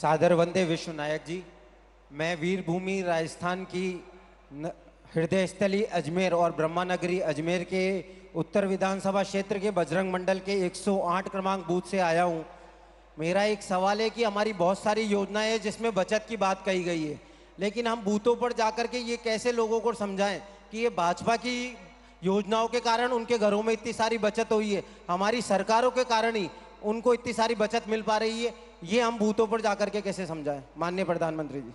सादर वंदे विश्व नायक जी मैं वीरभूमि राजस्थान की हृदय स्थली अजमेर और ब्रह्मानगरी अजमेर के उत्तर विधानसभा क्षेत्र के बजरंग मंडल के 108 क्रमांक बूथ से आया हूँ मेरा एक सवाल है कि हमारी बहुत सारी योजनाएं हैं जिसमें बचत की बात कही गई है लेकिन हम बूथों पर जाकर के ये कैसे लोगों को समझाएं कि ये भाजपा की योजनाओं के कारण उनके घरों में इतनी सारी बचत हुई है हमारी सरकारों के कारण ही उनको इतनी सारी बचत मिल पा रही है ये हम बूथों पर जाकर के कैसे समझाएं माननीय प्रधानमंत्री जी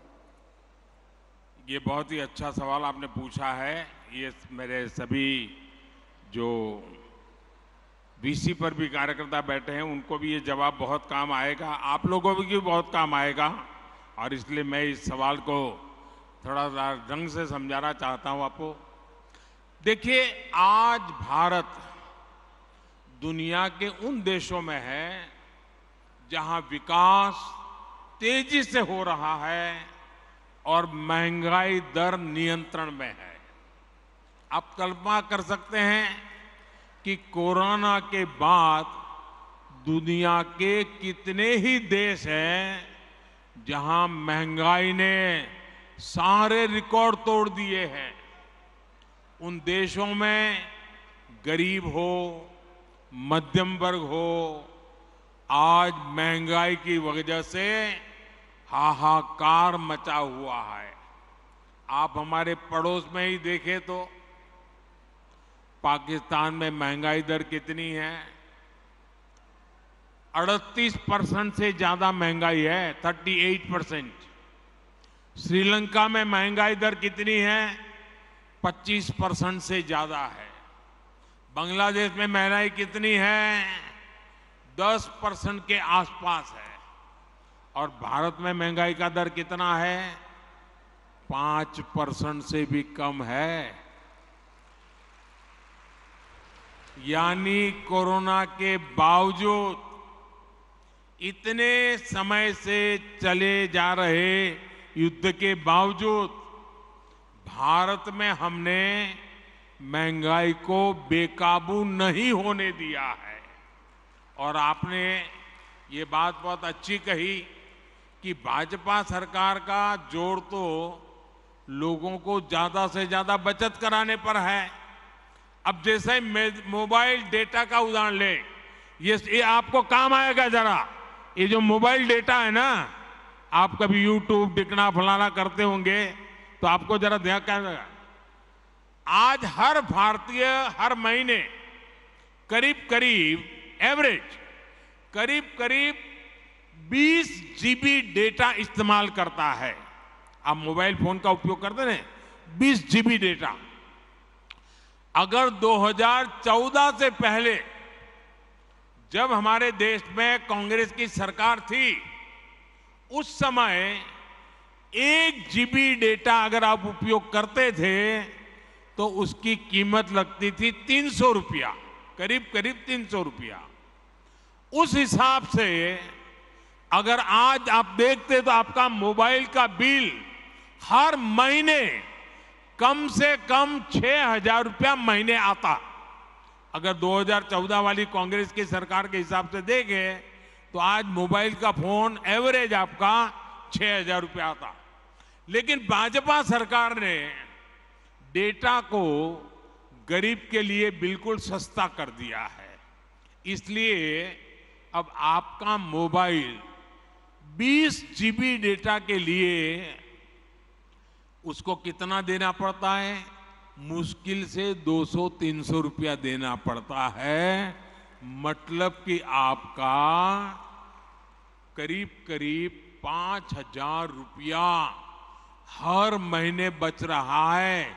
ये बहुत ही अच्छा सवाल आपने पूछा है ये मेरे सभी जो बीसी पर भी कार्यकर्ता बैठे हैं उनको भी ये जवाब बहुत काम आएगा आप लोगों को भी बहुत काम आएगा और इसलिए मैं इस सवाल को थोड़ा सा ढंग से समझाना चाहता हूं आपको देखिए आज भारत दुनिया के उन देशों में है जहां विकास तेजी से हो रहा है और महंगाई दर नियंत्रण में है आप कल्पना कर सकते हैं कि कोरोना के बाद दुनिया के कितने ही देश हैं जहां महंगाई ने सारे रिकॉर्ड तोड़ दिए हैं उन देशों में गरीब हो मध्यम वर्ग हो आज महंगाई की वजह से हाहाकार मचा हुआ है आप हमारे पड़ोस में ही देखें तो पाकिस्तान में महंगाई दर कितनी है 38 परसेंट से ज्यादा महंगाई है 38 परसेंट श्रीलंका में महंगाई दर कितनी है 25 परसेंट से ज्यादा है बांग्लादेश में महंगाई कितनी है 10 परसेंट के आसपास है और भारत में महंगाई का दर कितना है पांच परसेंट से भी कम है यानी कोरोना के बावजूद इतने समय से चले जा रहे युद्ध के बावजूद भारत में हमने महंगाई को बेकाबू नहीं होने दिया है और आपने ये बात बहुत अच्छी कही कि भाजपा सरकार का जोर तो लोगों को ज़्यादा से ज़्यादा बचत कराने पर है अब जैसे मोबाइल डेटा का उदाहरण ले ये, ये आपको काम आएगा ज़रा ये जो मोबाइल डेटा है ना आप कभी यूट्यूब टिकना फलाना करते होंगे तो आपको जरा ध्यान क्या लगा आज हर भारतीय हर महीने करीब करीब एवरेज करीब करीब 20 जीबी डेटा इस्तेमाल करता है आप मोबाइल फोन का उपयोग करते हैं 20 जीबी डेटा अगर 2014 से पहले जब हमारे देश में कांग्रेस की सरकार थी उस समय एक जीबी डेटा अगर आप उपयोग करते थे तो उसकी कीमत लगती थी तीन सौ रुपया करीब करीब तीन सौ रुपया उस हिसाब से अगर आज आप देखते तो आपका मोबाइल का बिल हर महीने कम से कम छह हजार रुपया महीने आता अगर 2014 वाली कांग्रेस की सरकार के हिसाब से देखें तो आज मोबाइल का फोन एवरेज आपका छह हजार रुपया आता लेकिन भाजपा सरकार ने डेटा को गरीब के लिए बिल्कुल सस्ता कर दिया है इसलिए अब आपका मोबाइल 20 जीबी डेटा के लिए उसको कितना देना पड़ता है मुश्किल से 200-300 रुपया देना पड़ता है मतलब कि आपका करीब करीब पांच हजार रुपया हर महीने बच रहा है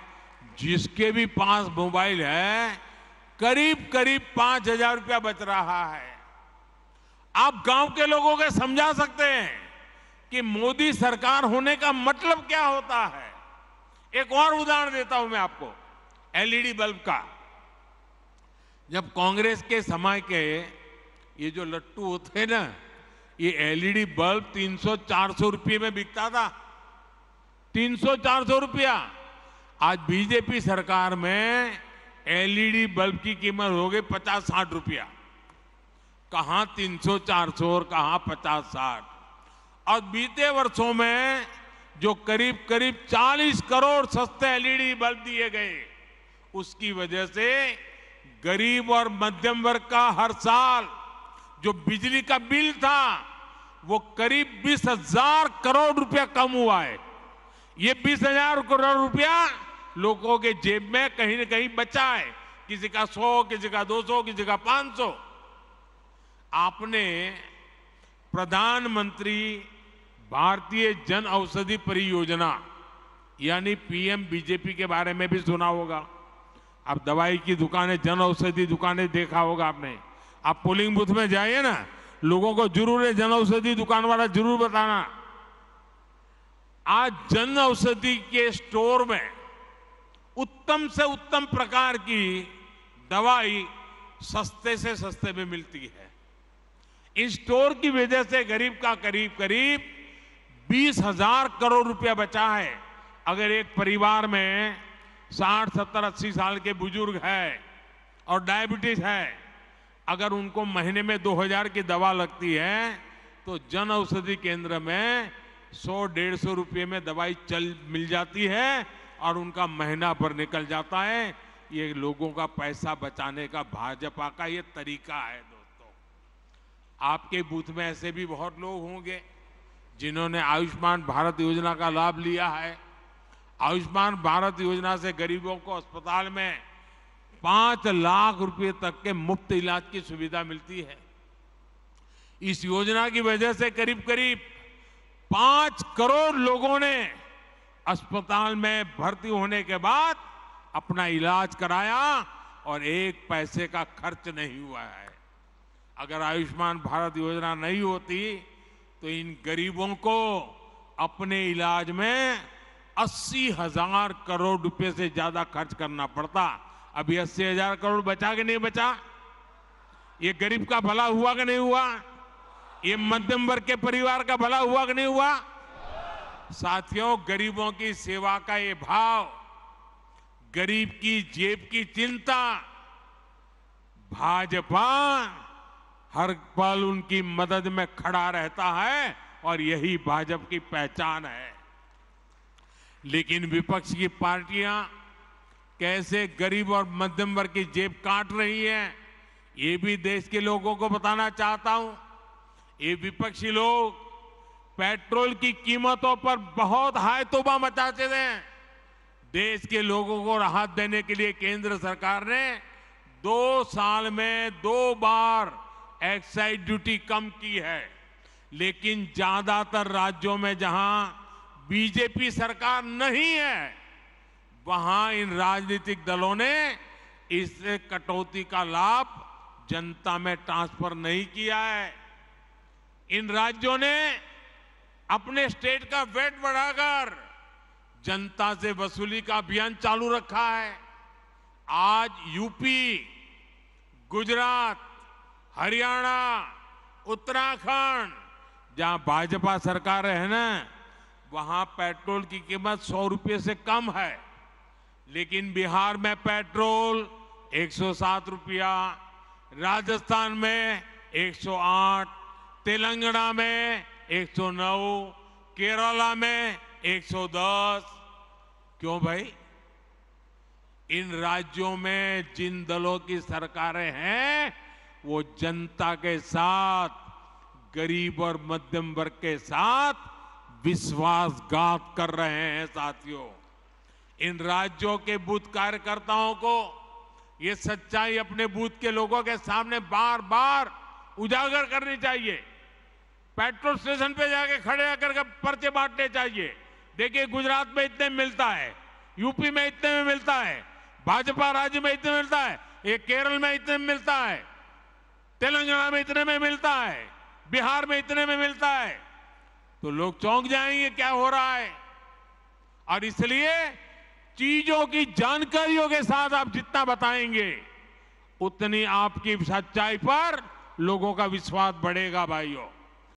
जिसके भी पास मोबाइल है करीब करीब पांच हजार रुपया बच रहा है आप गांव के लोगों को समझा सकते हैं कि मोदी सरकार होने का मतलब क्या होता है एक और उदाहरण देता हूं मैं आपको एलईडी बल्ब का जब कांग्रेस के समय के ये जो लट्टू होते ना ये एलईडी बल्ब 300-400 रुपये में बिकता था 300-400 रुपया आज बीजेपी सरकार में एलईडी बल्ब की कीमत हो गई पचास साठ रुपया सौ 300 400 और कहां 50 साठ और बीते वर्षों में जो करीब करीब 40 करोड़ सस्ते एलईडी बल्ब दिए गए उसकी वजह से गरीब और मध्यम वर्ग का हर साल जो बिजली का बिल था वो करीब बीस हजार करोड़ रुपया कम हुआ है ये बीस हजार करोड़ रुपया लोगों के जेब में कहीं ना कहीं बचा है किसी का सौ किसी का दो सौ किसी का पांच सौ आपने प्रधानमंत्री भारतीय जन औषधि परियोजना यानी पीएम बीजेपी के बारे में भी सुना होगा आप दवाई की दुकानें जन औषधि दुकानें देखा होगा आपने आप पोलिंग बूथ में जाइए ना लोगों को जरूर है जन औषधि दुकान वाला जरूर बताना आज जन औषधि के स्टोर में उत्तम से उत्तम प्रकार की दवाई सस्ते से सस्ते में मिलती है इस स्टोर की वजह से गरीब का करीब करीब बीस हजार करोड़ रुपया बचा है अगर एक परिवार में साठ सत्तर अस्सी साल के बुजुर्ग है और डायबिटीज है अगर उनको महीने में दो हजार की दवा लगती है तो जन औषधि केंद्र में सौ डेढ़ सौ रुपये में दवाई चल मिल जाती है और उनका महीना भर निकल जाता है ये लोगों का पैसा बचाने का भाजपा का ये तरीका है आपके बूथ में ऐसे भी बहुत लोग होंगे जिन्होंने आयुष्मान भारत योजना का लाभ लिया है आयुष्मान भारत योजना से गरीबों को अस्पताल में पांच लाख रुपए तक के मुफ्त इलाज की सुविधा मिलती है इस योजना की वजह से करीब करीब पांच करोड़ लोगों ने अस्पताल में भर्ती होने के बाद अपना इलाज कराया और एक पैसे का खर्च नहीं हुआ है अगर आयुष्मान भारत योजना नहीं होती तो इन गरीबों को अपने इलाज में अस्सी हजार करोड़ रुपए से ज्यादा खर्च करना पड़ता अभी अस्सी हजार करोड़ बचा के नहीं बचा ये गरीब का भला हुआ कि नहीं हुआ ये मध्यम वर्ग के परिवार का भला हुआ कि नहीं हुआ साथियों गरीबों की सेवा का ये भाव गरीब की जेब की चिंता भाजपा हर पल उनकी मदद में खड़ा रहता है और यही भाजपा की पहचान है लेकिन विपक्ष की पार्टियां कैसे गरीब और मध्यम वर्ग की जेब काट रही है ये भी देश के लोगों को बताना चाहता हूं ये विपक्षी लोग पेट्रोल की कीमतों पर बहुत हाय तोबा मचाते हैं देश के लोगों को राहत देने के लिए केंद्र सरकार ने दो साल में दो बार एक्साइज ड्यूटी कम की है लेकिन ज्यादातर राज्यों में जहां बीजेपी सरकार नहीं है वहां इन राजनीतिक दलों ने इस कटौती का लाभ जनता में ट्रांसफर नहीं किया है इन राज्यों ने अपने स्टेट का वेट बढ़ाकर जनता से वसूली का अभियान चालू रखा है आज यूपी गुजरात हरियाणा उत्तराखंड जहां भाजपा सरकार है ना वहां पेट्रोल की कीमत सौ रुपये से कम है लेकिन बिहार में पेट्रोल 107 रुपया राजस्थान में 108 तेलंगाना में 109 केरला में 110 क्यों भाई इन राज्यों में जिन दलों की सरकारें हैं वो जनता के साथ गरीब और मध्यम वर्ग के साथ विश्वासघात कर रहे हैं साथियों इन राज्यों के बूथ कार्यकर्ताओं को ये सच्चाई अपने बूथ के लोगों के सामने बार बार उजागर करनी चाहिए पेट्रोल स्टेशन पे जाके खड़े होकर के पर्चे बांटने चाहिए देखिए गुजरात में इतने मिलता है यूपी में इतने में मिलता है भाजपा राज्य में इतने मिलता है ये केरल में इतने मिलता है तेलंगाना में इतने में मिलता है बिहार में इतने में मिलता है तो लोग चौंक जाएंगे क्या हो रहा है और इसलिए चीजों की जानकारियों के साथ आप जितना बताएंगे उतनी आपकी सच्चाई पर लोगों का विश्वास बढ़ेगा भाइयों